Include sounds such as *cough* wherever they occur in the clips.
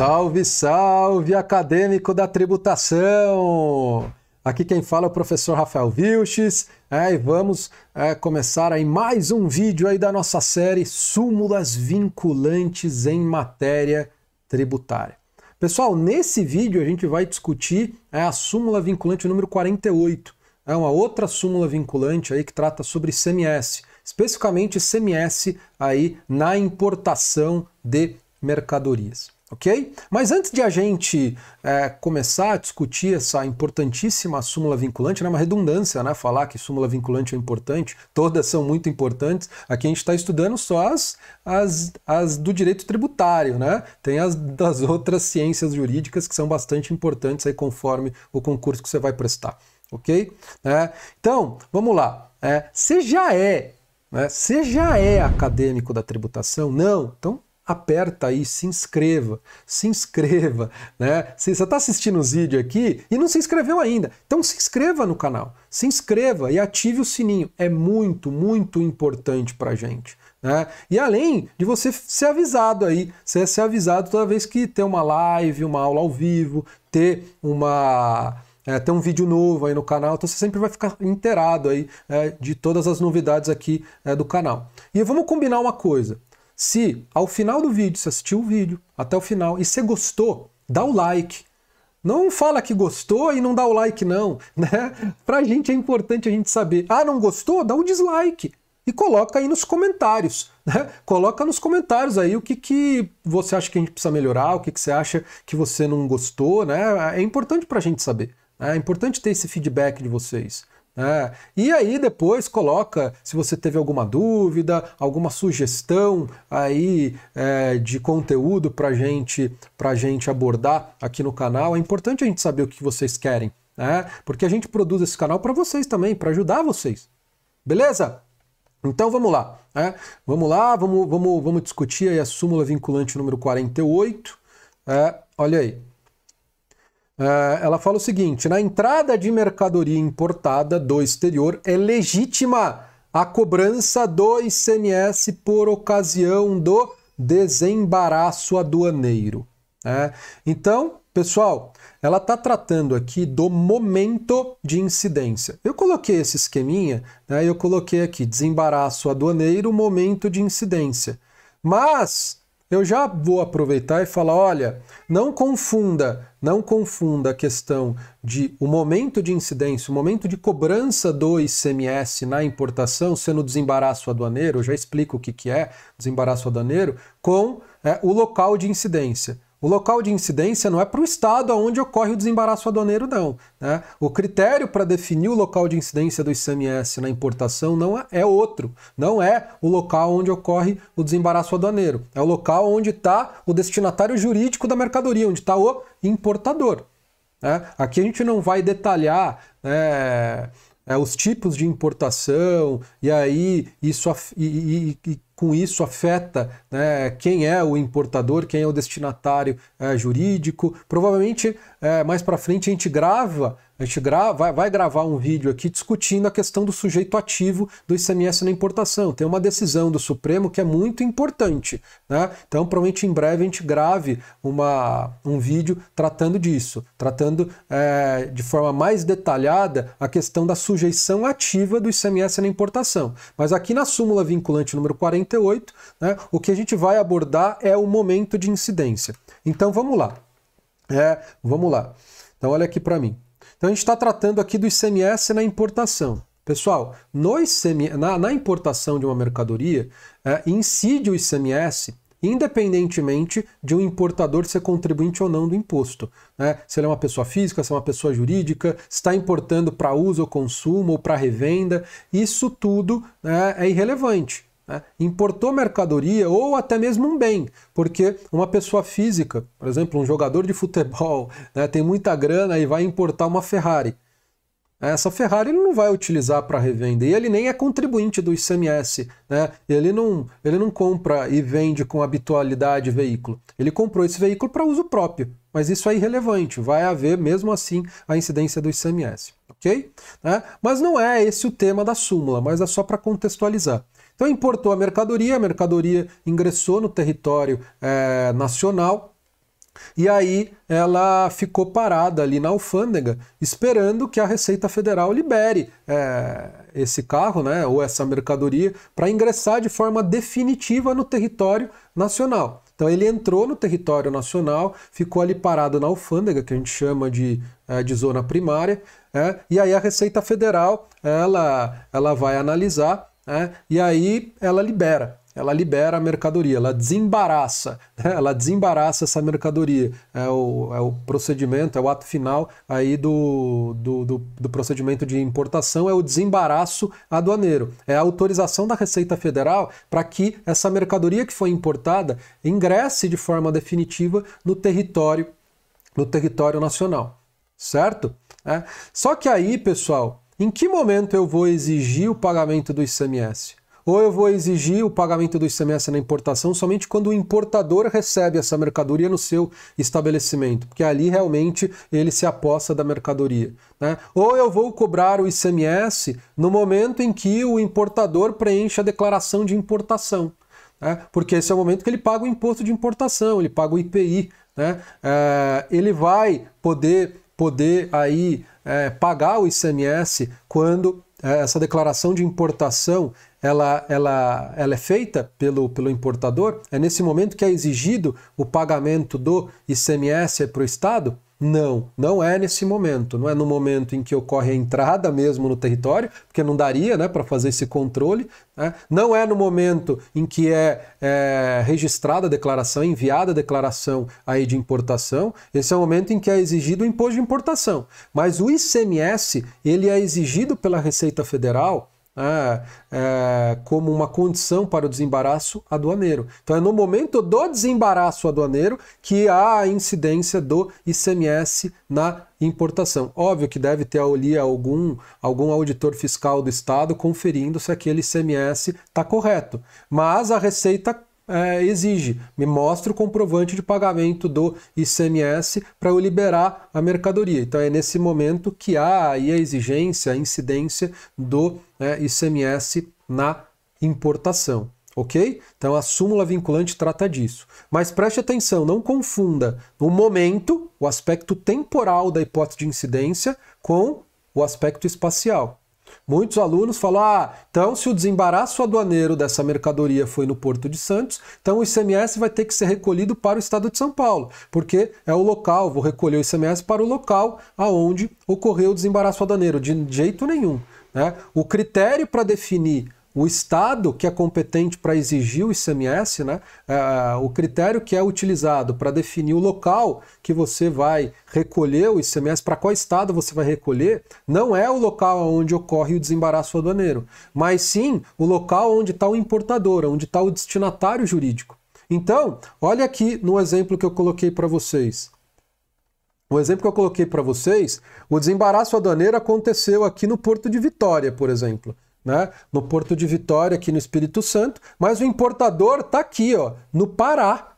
Salve, salve, acadêmico da tributação! Aqui quem fala é o professor Rafael Vilches é, e vamos é, começar aí mais um vídeo aí da nossa série Súmulas Vinculantes em Matéria Tributária. Pessoal, nesse vídeo a gente vai discutir é, a súmula vinculante número 48, é uma outra súmula vinculante aí que trata sobre CMS, especificamente CMS aí na importação de mercadorias ok? Mas antes de a gente é, começar a discutir essa importantíssima súmula vinculante, né, é né, uma redundância, né? Falar que súmula vinculante é importante, todas são muito importantes. Aqui a gente está estudando só as, as, as, do direito tributário, né? Tem as das outras ciências jurídicas que são bastante importantes aí conforme o concurso que você vai prestar, ok? É, então, vamos lá. É, você já é né? Você já é acadêmico da tributação? Não? Então aperta aí, se inscreva, se inscreva, né? Se você está assistindo os vídeos aqui e não se inscreveu ainda, então se inscreva no canal, se inscreva e ative o sininho. É muito, muito importante para gente. Né? E além de você ser avisado aí, você é ser avisado toda vez que tem uma live, uma aula ao vivo, ter uma é, ter um vídeo novo aí no canal, então você sempre vai ficar inteirado aí é, de todas as novidades aqui é, do canal. E vamos combinar uma coisa. Se ao final do vídeo, se assistiu o vídeo até o final e você gostou, dá o like. Não fala que gostou e não dá o like não, *laughs* né? a gente é importante a gente saber. Ah, não gostou? Dá o um dislike e coloca aí nos comentários, *laughs* né? Coloca nos comentários aí o que, que você acha que a gente precisa melhorar, o que, que você acha que você não gostou, né? É importante para a gente saber. Né? É importante ter esse feedback de vocês. É. E aí depois coloca se você teve alguma dúvida, alguma sugestão aí é, de conteúdo para gente, para gente abordar aqui no canal. É importante a gente saber o que vocês querem, né? Porque a gente produz esse canal para vocês também, para ajudar vocês. Beleza? Então vamos lá, né? Vamos lá, vamos, vamos, vamos discutir aí a súmula vinculante número 48. É, né? olha aí. Eh, ela fala o seguinte: na entrada de mercadoria importada do exterior é legítima a cobrança do ICMS por ocasião do desembaraço aduaneiro. Né? Então, pessoal, ela está tratando aqui do momento de incidência. Eu coloquei esse esqueminha, né? eu coloquei aqui desembaraço aduaneiro, momento de incidência. Mas eu já vou aproveitar e falar, olha, não confunda, não confunda a questão de o momento de incidência, o momento de cobrança do ICMS na importação, sendo desembaraço aduaneiro, eu já explico o que, que é desembaraço aduaneiro, com é, o local de incidência. O local de incidência não é para o estado onde ocorre o desembaraço aduaneiro, não. Né? O critério para definir o local de incidência do ICMS na importação não é, é outro. Não é o local onde ocorre o desembaraço aduaneiro. É o local onde está o destinatário jurídico da mercadoria, onde está o importador. Né? Aqui a gente não vai detalhar. Né, é, os tipos de importação, e aí isso e, e, e com isso afeta né, quem é o importador, quem é o destinatário é, jurídico. Provavelmente é, mais para frente a gente grava a gente grava, vai, vai gravar um vídeo aqui discutindo a questão do sujeito ativo do ICMS na importação. Tem uma decisão do Supremo que é muito importante. Né? Então, provavelmente em breve a gente grave uma, um vídeo tratando disso, tratando é, de forma mais detalhada a questão da sujeição ativa do ICMS na importação. Mas aqui na súmula vinculante número 48, né, o que a gente vai abordar é o momento de incidência. Então, vamos lá. É, vamos lá. Então, olha aqui para mim. Então a gente está tratando aqui do ICMS na importação. Pessoal, no ICMS na, na importação de uma mercadoria, é, incide o ICMS independentemente de um importador ser contribuinte ou não do imposto. Né? Se ele é uma pessoa física, se é uma pessoa jurídica, se está importando para uso ou consumo ou para revenda, isso tudo né, é irrelevante né, importou mercadoria ou até mesmo um bem, porque uma pessoa física, por exemplo, um jogador de futebol, *laughs* né, tem muita grana e vai importar uma Ferrari. Essa Ferrari ele não vai utilizar para revenda e ele nem é contribuinte do ICMS, né? Ele não, ele não compra e vende com habitualidade veículo. Ele comprou esse veículo para uso próprio, mas isso é irrelevante. Vai haver mesmo assim a incidência do ICMS, ok? Né? Mas não é esse o tema da súmula, mas é só para contextualizar. Então importou a mercadoria, a mercadoria ingressou no território é, nacional e aí ela ficou parada ali na alfândega, esperando que a Receita Federal libere é, esse carro, né, ou essa mercadoria, para ingressar de forma definitiva no território nacional. Então ele entrou no território nacional, ficou ali parado na alfândega, que a gente chama de, é, de zona primária, é, e aí a Receita Federal ela, ela vai analisar né? e aí ela libera. Ela libera a mercadoria, ela desembaraça, né? ela desembaraça essa mercadoria. É o, é o procedimento, é o ato final aí do, do, do, do procedimento de importação, é o desembaraço aduaneiro. É a autorização da Receita Federal para que essa mercadoria que foi importada ingresse de forma definitiva no território, no território nacional. Certo? É. Só que aí, pessoal, em que momento eu vou exigir o pagamento do ICMS? Ou eu vou exigir o pagamento do ICMS na importação somente quando o importador recebe essa mercadoria no seu estabelecimento, porque ali realmente ele se aposta da mercadoria. Né? Ou eu vou cobrar o ICMS no momento em que o importador preenche a declaração de importação. É, porque esse é o momento que ele paga o imposto de importação, ele paga o IPI. Né? É, ele vai poder poder aí é, pagar o ICMS quando é, essa declaração de importação ela, ela, ela é feita pelo, pelo importador, é nesse momento que é exigido o pagamento do ICMS para o Estado, não, não é nesse momento, não é no momento em que ocorre a entrada mesmo no território, porque não daria né, para fazer esse controle, né? não é no momento em que é, é, registrada a declaração, enviada a declaração aí de importação, esse é o momento em que é exigido o imposto de importação. Mas o ICMS, ele é exigido pela Receita Federal né, é, como uma condição para o desembaraço aduaneiro. Então é no momento do desembaraço aduaneiro que há a incidência do ICMS na importação. Óbvio que deve ter ali algum, algum auditor fiscal do Estado conferindo se aquele ICMS está correto. Mas a Receita é, exige. Me mostra o comprovante de pagamento do ICMS para eu liberar a mercadoria. Então é nesse momento que há aí a exigência, a incidência do é, né, ICMS na importação. Ok? Então a súmula vinculante trata disso. Mas preste atenção, não confunda o momento, o aspecto temporal da hipótese de incidência, com o aspecto espacial. Muitos alunos falam: ah, então se o desembaraço aduaneiro dessa mercadoria foi no Porto de Santos, então o ICMS vai ter que ser recolhido para o estado de São Paulo, porque é o local, vou recolher o ICMS para o local aonde ocorreu o desembaraço aduaneiro. De jeito nenhum. Né? O critério para definir o Estado que é competente para exigir o ICMS, né, é, o critério que é utilizado para definir o local que você vai recolher o ICMS, para qual Estado você vai recolher, não é o local onde ocorre o desembaraço aduaneiro, mas sim o local onde está o importador, onde está o destinatário jurídico. Então, olha aqui no exemplo que eu coloquei para vocês. O exemplo que eu coloquei para vocês, o desembaraço aduaneiro aconteceu aqui no Porto de Vitória, por exemplo né? no Porto de Vitória, aqui no Espírito Santo, mas o importador está aqui, ó, no Pará.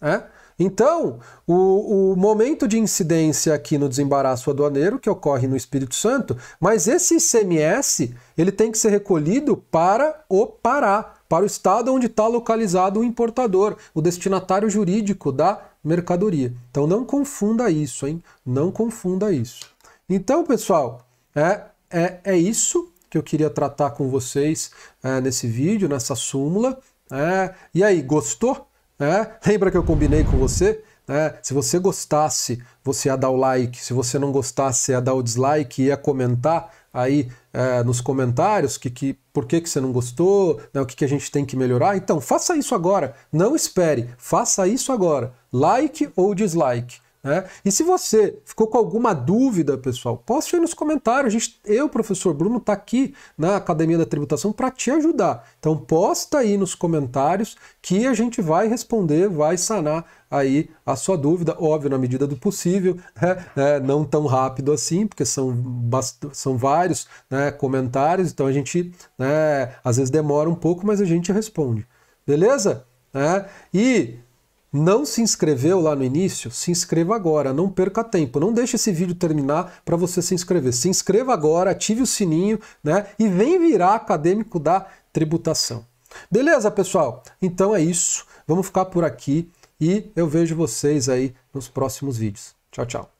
Né? Então, o, o, momento de incidência aqui no desembaraço aduaneiro que ocorre no Espírito Santo, mas esse ICMS ele tem que ser recolhido para o Pará, para o estado onde está localizado o importador, o destinatário jurídico da mercadoria. Então não confunda isso, hein? Não confunda isso. Então, pessoal, é, é, é isso que eu queria tratar com vocês é, nesse vídeo, nessa súmula. É, e aí, gostou? É, lembra que eu combinei com você? É, se você gostasse, você ia dar o like. Se você não gostasse, ia dar o dislike, e ia comentar aí é, nos comentários que, que por que, que você não gostou, né, o que, que a gente tem que melhorar. Então, faça isso agora. Não espere. Faça isso agora. Like ou dislike. Né? E se você ficou com alguma dúvida, pessoal, poste aí nos comentários. Gente, eu, professor Bruno, está aqui na Academia da Tributação para te ajudar. Então posta aí nos comentários que a gente vai responder, vai sanar aí a sua dúvida, óbvio, na medida do possível, né? é, não tão rápido assim, porque são, são vários né, comentários, então a gente né, às vezes demora um pouco, mas a gente responde. Beleza? É, e não se inscreveu lá no início, se inscreva agora, não perca tempo. Não deixe esse vídeo terminar para você se inscrever. Se inscreva agora, ative o sininho, né? E vem virar acadêmico da tributação. Beleza, pessoal? Então é isso. Vamos ficar por aqui e eu vejo vocês aí nos próximos vídeos. Tchau, tchau.